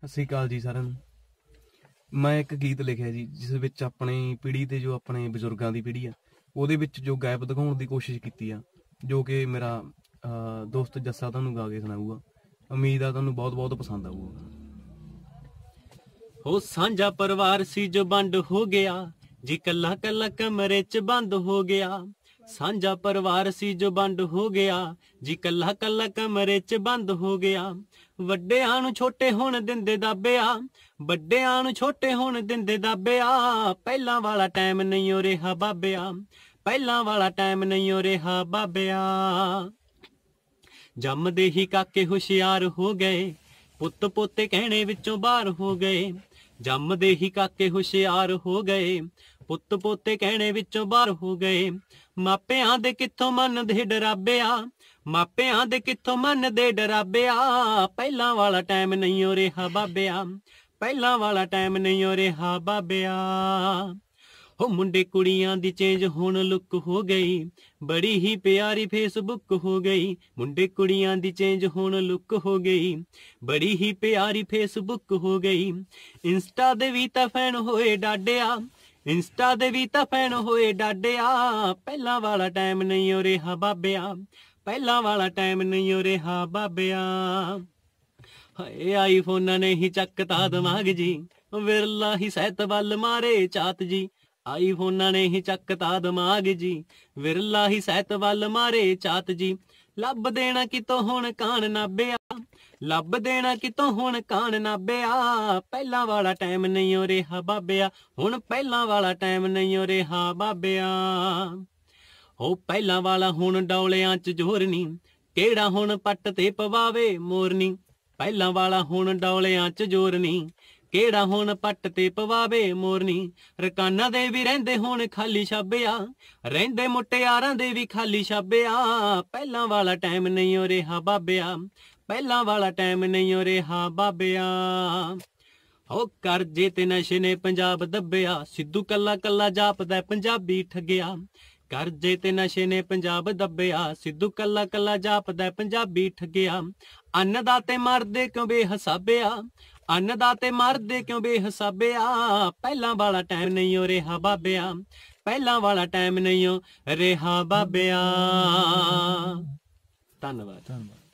ਸਤਿ ਸ਼੍ਰੀ ਅਕਾਲ ਜੀ ਸਾਰਿਆਂ ਨੂੰ ਮੈਂ ਇੱਕ ਗੀਤ ਲਿਖਿਆ ਜੀ ਜਿਸ ਵਿੱਚ ਆਪਣੀ ਪੀੜ੍ਹੀ ਤੇ ਜੋ ਆਪਣੇ ਬਜ਼ੁਰਗਾਂ ਦੀ ਪੀੜ੍ਹੀ ਆ ਉਹਦੇ ਵਿੱਚ ਜੋ ਗਾਇਬ ਦਿਖਾਉਣ ਦੀ ਕੋਸ਼ਿਸ਼ ਕੀਤੀ ਆ ਜੋ ਕਿ ਮੇਰਾ ਦੋਸਤ ਜੱਸਾ ਤੁਹਾਨੂੰ ਗਾ ਕੇ ਸੁਣਾਊਗਾ ਉਮੀਦ ਆ ਤੁਹਾਨੂੰ ਬਹੁਤ-ਬਹੁਤ ਪਸੰਦ ਆਊਗਾ ਹੋ ਸਾਂਝਾ ਪਰਿਵਾਰ ਸੀ ਜੋ ਬੰਦ ਹੋ ਗਿਆ ਜੀ ਕੱਲਾ ਕੱਲਾ ਕਮਰੇ 'ਚ ਬੰਦ ਹੋ ਗਿਆ ਸਾਂਝਾ ਪਰਿਵਾਰ ਸੀ ਜੋ ਬੰਡ ਹੋ ਗਿਆ ਜੀ ਕੱਲਾ ਕੱਲਾ ਕਮਰੇ 'ਚ ਬੰਦ ਹੋ ਗਿਆ ਵੱਡਿਆਂ ਨੂੰ ਛੋਟੇ ਹੋਣ ਦਿੰਦੇ ਦਾਬਿਆ ਵੱਡਿਆਂ ਨੂੰ ਛੋਟੇ ਹੋਣ ਦਿੰਦੇ ਦਾਬਿਆ ਪਹਿਲਾਂ ਵਾਲਾ ਟਾਈਮ ਨਹੀਂ ਹੋ ਰਿਹਾ ਬਾਬਿਆ ਪਹਿਲਾਂ ਵਾਲਾ ਟਾਈਮ ਨਹੀਂ ਹੋ ਰਿਹਾ ਬਾਬਿਆ ਜੰਮਦੇ ਹੀ ਕਾਕੇ ਹੁਸ਼ਿਆਰ ਹੋ ਗਏ ਪੁੱਤ ਪੋਤੇ ਕਹਿਣੇ ਵਿੱਚੋਂ ਬਾਹਰ ਹੋ ਗਏ ਜੰਮਦੇ ਹੀ ਕਾਕੇ ਹੁਸ਼ਿਆਰ ਹੋ ਗਏ ਪੁੱਤ ਪੋਤੇ ਕਹਿਣੇ ਵਿੱਚੋਂ ਬਾਹਰ ਹੋ ਗਏ ਮਾਪਿਆਂ ਦੇ ਕਿੱਥੋਂ ਮੰਨਦੇ ਡਰਾਬਿਆ ਮਾਪਿਆਂ ਦੇ ਕਿੱਥੋਂ ਮੰਨਦੇ ਡਰਾਬਿਆ ਪਹਿਲਾਂ ਵਾਲਾ ਟਾਈਮ ਨਹੀਂ ਹੋ ਰਿਹਾ ਬਾਬਿਆ ਪਹਿਲਾਂ ਵਾਲਾ ਟਾਈਮ ਨਹੀਂ ਹੋ ਰਿਹਾ ਬਾਬਿਆ ਹੋ ਮੁੰਡੇ ਕੁੜੀਆਂ ਦੀ ਚੇਂਜ ਹੁਣ ਲੁੱਕ ਹੋ ਗਈ ਬੜੀ ਹੀ ਪਿਆਰੀ ਫੇਸਬੁੱਕ ਹੋ ਗਈ ਮੁੰਡੇ ਕੁੜੀਆਂ ਦੀ ਚੇਂਜ ਹੁਣ ਲੁੱਕ ਹੋ ਗਈ ਬੜੀ ਹੀ ਪਿਆਰੀ ਫੇਸਬੁੱਕ ਹੋ ਗਈ ਇੰਸਟਾ ਦੇ ਵੀ ਤਾਂ ਫੈਨ ਹੋਏ ਡਾਡਿਆ ਇੰਸਟਾ ਦੇ ਵੀ ਤਾਂ ਫੈਨ ਹੋਏ ਡਾਡਿਆ ਪਹਿਲਾਂ ਵਾਲਾ ਟਾਈਮ ਨਹੀਂ ਓ ਰਿਹਾ ਬਾਬਿਆ ਪਹਿਲਾਂ ਵਾਲਾ ਟਾਈਮ ਨਹੀਂ ਓ ਰਿਹਾ ਬਾਬਿਆ ਹਏ ਆਈਫੋਨਾਂ ਨੇ ਹੀ ਚੱਕਤਾ ਦਿਮਾਗ ਜੀ ਵਿਰਲਾ ਹੀ ਸਹਿਤ ਵੱਲ ਮਾਰੇ ਚਾਤ ਜੀ ਆਈ ਹੋਣਾ ਨੇ ਹੀ ਚੱਕਤਾ ਦਿਮਾਗ ਜੀ ਵਿਰਲਾ ਹੀ ਸਹਿਤ ਵੱਲ ਮਾਰੇ ਚਾਤ ਜੀ ਲੱਭ ਦੇਣਾ ਕਿਤੋਂ ਹੁਣ ਕਾਣ ਨਾਬਿਆ ਲੱਭ ਦੇਣਾ ਕਿਤੋਂ ਹੁਣ ਕਾਣ ਨਾਬਿਆ ਪਹਿਲਾਂ ਵਾਲਾ ਟਾਈਮ ਨਹੀਂ ਹੋ ਰਿਹਾ ਬਾਬਿਆ ਹੁਣ ਪਹਿਲਾਂ ਵਾਲਾ ਟਾਈਮ ਨਹੀਂ ਹੋ ਰਿਹਾ ਬਾਬਿਆ ਹੋ ਪਹਿਲਾਂ ਵਾਲਾ ਹੁਣ ਡੌਲਿਆਂ 'ਚ ਜ਼ੋਰ ਨਹੀਂ ਕਿਹੜਾ ਹੁਣ ਪੱਟ ਤੇ ਪਵਾਵੇ ਮੋਰਨੀ ਪਹਿਲਾਂ ਵਾਲਾ ਹੁਣ ਡੌਲਿਆਂ 'ਚ ਜ਼ੋਰ ਨਹੀਂ ਕਿਹੜਾ ਹੁਣ ਪੱਟ ਤੇ ਪਵਾਵੇ ਮੋਰਨੀ ਰਕਾਨਾ ਦੇ ਵੀ ਰਹਿੰਦੇ ਹੁਣ ਖਾਲੀ ਛਾਬਿਆ ਰਹਿੰਦੇ ਮੁਟਿਆਰਾਂ ਦੇ ਵੀ ਖਾਲੀ ਛਾਬਿਆ ਪਹਿਲਾਂ ਵਾਲਾ ਟਾਈਮ ਨਹੀਂ ਹੋ ਰਿਹਾ ਬਾਬਿਆ ਪਹਿਲਾਂ ਵਾਲਾ ਟਾਈਮ ਨਹੀਂ ਹੋ ਰਿਹਾ ਬਾਬਿਆ ਹੋ ਕਰਜੇ ਤੇ ਨਸ਼ੇ ਨੇ ਪੰਜਾਬ ਦੱਬਿਆ ਸਿੱਧੂ ਕੱਲਾ ਕੱਲਾ ਜਾਪਦਾ ਪੰਜਾਬੀ ਠੱਗਿਆ ਕਰਜੇ ਤੇ ਨਸ਼ੇ ਨੇ ਪੰਜਾਬ ਦੱਬਿਆ ਸਿੱਧੂ ਕੱਲਾ ਕੱਲਾ ਜਾਪਦਾ ਪੰਜਾਬੀ ਠੱਗਿਆ ਅੰਨ ਦਾ ਤੇ ਮਰਦੇ ਕਿਉਂ ਬੇਹਸਾਬਿਆ ਅੰਨ ਦਾ ਤੇ ਮਰਦੇ ਕਿਉਂ ਬੇਹਸਾਬਿਆ ਪਹਿਲਾਂ ਵਾਲਾ ਟਾਈਮ ਨਹੀਂ ਹੋ ਰਿਹਾ ਬਾਬਿਆ ਪਹਿਲਾਂ ਵਾਲਾ ਟਾਈਮ ਨਹੀਂ ਹੋ ਰਿਹਾ ਬਾਬਿਆ ਧੰਨਵਾਦ ਧੰਨਵਾਦ